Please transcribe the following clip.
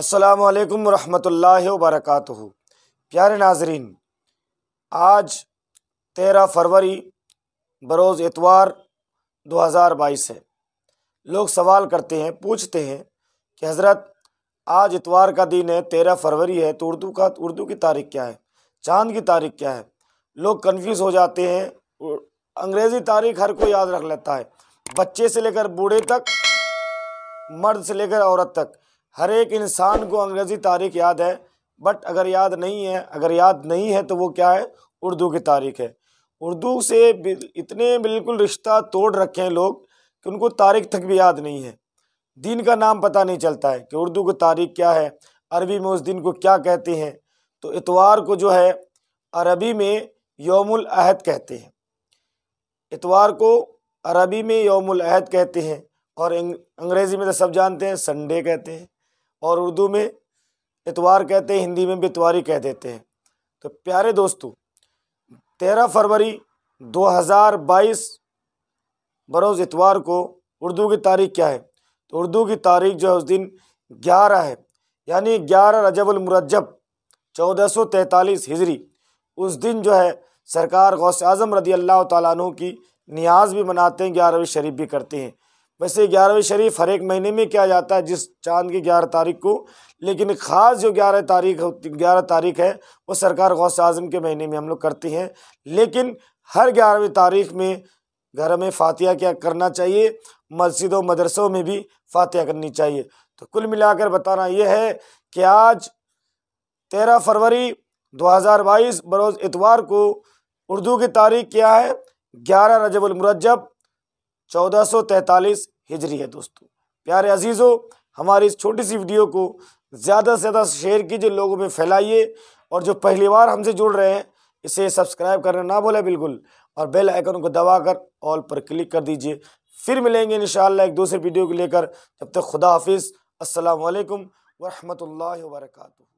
असलकम वरहमल वबरक प्यारे नाजरीन आज तेरह फरवरी बरोज़ एतवार 2022 है लोग सवाल करते हैं पूछते हैं कि हज़रत आज इतवार का दिन है तेरह फरवरी है तो उर्दू का उर्दू की तारीख क्या है चांद की तारीख क्या है लोग कन्फ्यूज हो जाते हैं अंग्रेज़ी तारीख हर कोई याद रख लेता है बच्चे से लेकर बूढ़े तक मर्द से लेकर औरत तक हर एक इंसान को अंग्रेज़ी तारीख याद है बट अगर याद नहीं है अगर याद नहीं है तो वो क्या है उर्दू की तारीख है उर्दू से इतने बिल्कुल रिश्ता तोड़ रखे हैं लोग कि उनको तारीख तक भी याद नहीं है दिन का नाम पता नहीं चलता है कि उर्दू की तारीख क्या है अरबी में उस दिन को क्या कहते हैं तो इतवार को जो है अरबी में योमुल अहद कहते हैं इतवार को अरबी में योमुल अहद कहते हैं और अंग्रेज़ी में तो सब जानते हैं संडे कहते हैं और उर्दू में इतवार कहते हैं हिंदी में भी इतवारी कह देते हैं तो प्यारे दोस्तों तेरह फरवरी 2022 बरोज़ इतवार को उर्दू की तारीख क्या है तो उर्दू की तारीख जो है उस दिन ग्यारह है यानी ग्यारह रजबुलमरजब चौदह सौ तैंतालीस हिजरी उस दिन जो है सरकार गौस आज़म रदी अल्लाह तु की नियाज भी मनाते हैं ग्यारहवीं शरीफ भी करते हैं वैसे ग्यारहवें शरीफ हर एक महीने में किया जाता है जिस चांद की ग्यारह तारीख को लेकिन ख़ास जो ग्यारह तारीख ग्यारह तारीख है वो सरकार गौस आजम के महीने में हम लोग करते हैं लेकिन हर ग्यारहवीं तारीख में घर में फातिया क्या करना चाहिए मस्जिदों मदरसों में भी फातिया करनी चाहिए तो कुल मिलाकर बताना यह है कि आज तेरह फरवरी 2022 बरोज़ इतवार को उर्दू की तारीख क्या है ग्यारह रजबुलमरजब चौदह सौ तैंतालीस हिजरी है दोस्तों प्यारे अजीज़ों हमारी इस छोटी सी वीडियो को ज़्यादा से ज़्यादा शेयर कीजिए लोगों में फैलाइए और जो पहली बार हमसे जुड़ रहे हैं इसे सब्सक्राइब करना ना भूलें बिल्कुल और बेल आइकन को दबाकर ऑल पर क्लिक कर दीजिए फिर मिलेंगे इन एक दूसरे वीडियो को लेकर तब तक खुदा हाफिज़ असलकम वरहमल वर्का